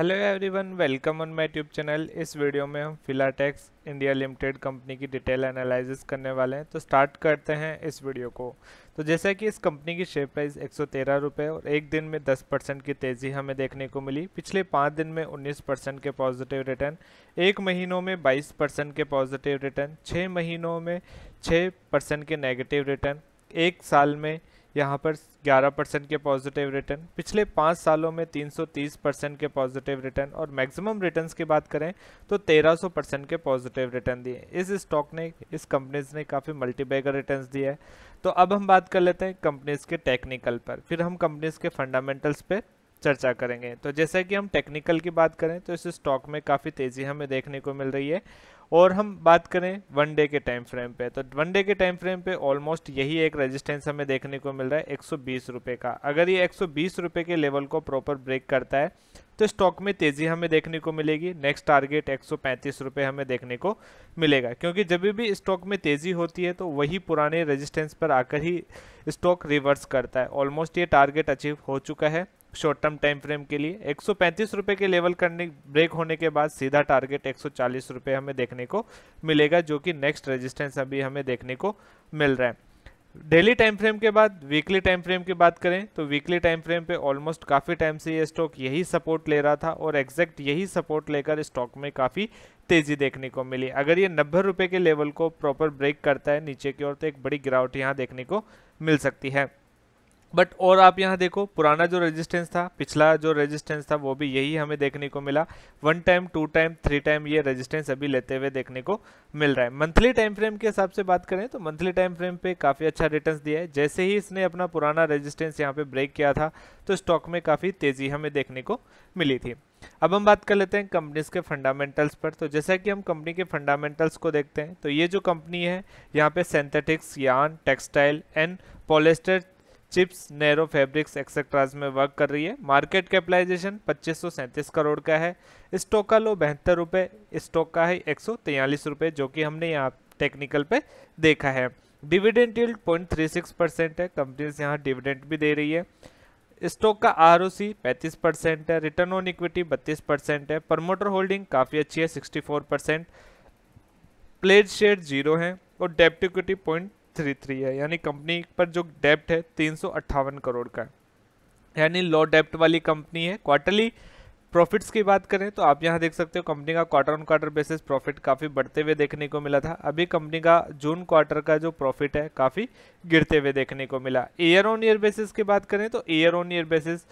hello everyone welcome on my tube channel इस वीडियो में हम फिलाटेक्स इंडिया लिमिटेड कंपनी की डिटेल एनालिसिस करने वाले हैं तो स्टार्ट करते हैं इस वीडियो को तो जैसा कि इस कंपनी की शेयर प्राइस एक सौ और एक दिन में 10 परसेंट की तेज़ी हमें देखने को मिली पिछले पाँच दिन में 19 परसेंट के पॉजिटिव रिटर्न एक महीनों में 22 परसेंट के पॉजिटिव रिटर्न छः महीनों में छः परसेंट के नेगेटिव रिटर्न एक साल में यहाँ पर 11 परसेंट के पॉजिटिव रिटर्न पिछले पाँच सालों में 330 परसेंट के पॉजिटिव रिटर्न और मैक्सिमम रिटर्न्स की बात करें तो 1300 परसेंट के पॉजिटिव रिटर्न दिए इस स्टॉक ने इस कंपनीज ने काफ़ी मल्टीबैगर रिटर्न दिए है तो अब हम बात कर लेते हैं कंपनीज के टेक्निकल पर फिर हम कंपनीज के फंडामेंटल्स पर चर्चा करेंगे तो जैसा कि हम टेक्निकल की बात करें तो इस स्टॉक में काफ़ी तेज़ी हमें देखने को मिल रही है और हम बात करें वन डे के टाइम फ्रेम पे तो वन डे के टाइम फ्रेम पे ऑलमोस्ट यही एक रेजिस्टेंस हमें देखने को मिल रहा है एक सौ का अगर ये एक सौ के लेवल को प्रॉपर ब्रेक करता है तो स्टॉक में तेज़ी हमें देखने को मिलेगी नेक्स्ट टारगेट एक सौ हमें देखने को मिलेगा क्योंकि जब भी स्टॉक में तेज़ी होती है तो वही पुराने रेजिस्टेंस पर आकर ही स्टॉक रिवर्स करता है ऑलमोस्ट ये टारगेट अचीव हो चुका है शॉर्ट टर्म टाइम फ्रेम के लिए एक सौ के लेवल करने ब्रेक होने के बाद सीधा टारगेट एक सौ हमें देखने को मिलेगा जो कि नेक्स्ट रेजिस्टेंस अभी हमें देखने को मिल रहा है डेली टाइम फ्रेम के बाद वीकली टाइम फ्रेम की बात करें तो वीकली टाइम फ्रेम पे ऑलमोस्ट काफ़ी टाइम से ये स्टॉक यही सपोर्ट ले रहा था और एग्जैक्ट यही सपोर्ट लेकर स्टॉक में काफ़ी तेज़ी देखने को मिली अगर ये नब्बे रुपये के लेवल को प्रॉपर ब्रेक करता है नीचे की ओर तो एक बड़ी गिरावट यहाँ देखने को मिल सकती है बट और आप यहाँ देखो पुराना जो रेजिस्टेंस था पिछला जो रेजिस्टेंस था वो भी यही हमें देखने को मिला one time two time three time ये रेजिस्टेंस अभी लेते हुए देखने को मिल रहा है मंथली टाइम फ्रेम के हिसाब से बात करें तो मंथली टाइम फ्रेम पे काफ़ी अच्छा रिटर्न दिया है जैसे ही इसने अपना पुराना रजिस्टेंस यहाँ पर ब्रेक किया था तो स्टॉक में काफ़ी तेज़ी हमें देखने को मिली थी अब हम बात कर लेते हैं कंपनीज के फंडामेंटल्स पर तो जैसा कि हम कंपनी के फंडामेंटल्स को देखते हैं तो ये जो कंपनी है यहाँ पे synthetics yarn textile and polyester chips narrow fabrics etcetera में वर्क कर रही है मार्केट कैपिटलाइजेशन पच्चीस करोड़ का है स्टॉक का लो बहत्तर रुपये स्टॉक का है एक रुपये जो कि हमने यहाँ टेक्निकल पे देखा है डिविडेंट यील्ड 0.36 परसेंट है कंपनीज यहाँ डिविडेंट भी दे रही है स्टॉक का आर ओ सी पैंतीस परसेंट है रिटर्न ऑन इक्विटी बत्तीस परसेंट है प्रमोटर होल्डिंग काफ़ी अच्छी है sixty four percent pledged share zero हैं और डेप्ट इक्विटी पॉइंट थ्री थ्री है यानी कंपनी पर जो डेप्ट है तीन करोड़ का है यानी लो डेप्ट वाली कंपनी है क्वार्टरली प्रॉफिट्स की बात करें तो आप यहाँ देख सकते हो कंपनी का quarter on quarter basis profit काफ़ी बढ़ते हुए देखने को मिला था अभी कंपनी का जून क्वार्टर का जो प्रॉफिट है काफ़ी गिरते हुए देखने को मिला ईयर ऑन ईयर बेसिस की बात करें तो year on year basis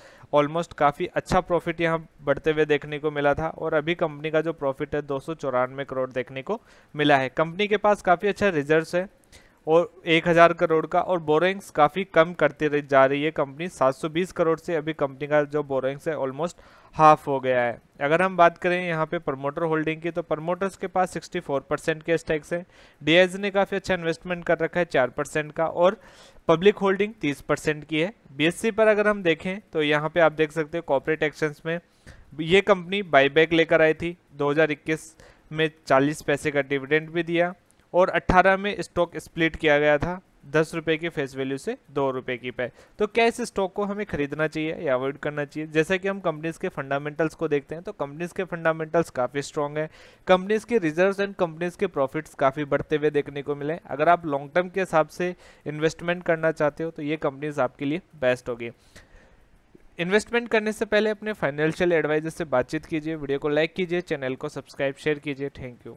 almost काफ़ी अच्छा प्रॉफिट यहाँ बढ़ते हुए देखने को मिला था और अभी कंपनी का जो प्रॉफिट है दो करोड़ देखने को मिला है कंपनी के पास काफ़ी अच्छा रिजल्ट है और एक हज़ार करोड़ का और बोरिंग्स काफ़ी कम करते जा रही है कंपनी 720 करोड़ से अभी कंपनी का जो बोरिंग्स है ऑलमोस्ट हाफ हो गया है अगर हम बात करें यहाँ पे प्रमोटर होल्डिंग की तो प्रमोटर्स के पास 64 परसेंट के स्टैक्स हैं डी ने काफ़ी अच्छा इन्वेस्टमेंट कर रखा है चार परसेंट का और पब्लिक होल्डिंग तीस परसेंट की है बी पर अगर हम देखें तो यहाँ पर आप देख सकते हो कॉपरेट एक्शंस में ये कंपनी बाईबैक लेकर आई थी दो में चालीस पैसे का डिविडेंड भी दिया और 18 में स्टॉक स्प्लिट किया गया था दस रुपये की फेस वैल्यू से दो रुपये की पे तो क्या इस स्टॉक को हमें खरीदना चाहिए या अवॉइड करना चाहिए जैसे कि हम कंपनीज के फंडामेंटल्स को देखते हैं तो कंपनीज के फंडामेंटल्स काफ़ी स्ट्रॉन्ग है कंपनीज के रिजर्व्स एंड कंपनीज के प्रॉफिट्स काफ़ी बढ़ते हुए देखने को मिले अगर आप लॉन्ग टर्म के हिसाब से इन्वेस्टमेंट करना चाहते हो तो ये कंपनीज आपके लिए बेस्ट होगी इन्वेस्टमेंट करने से पहले अपने फाइनेंशियल एडवाइजर से बातचीत कीजिए वीडियो को लाइक कीजिए चैनल को सब्सक्राइब शेयर कीजिए थैंक यू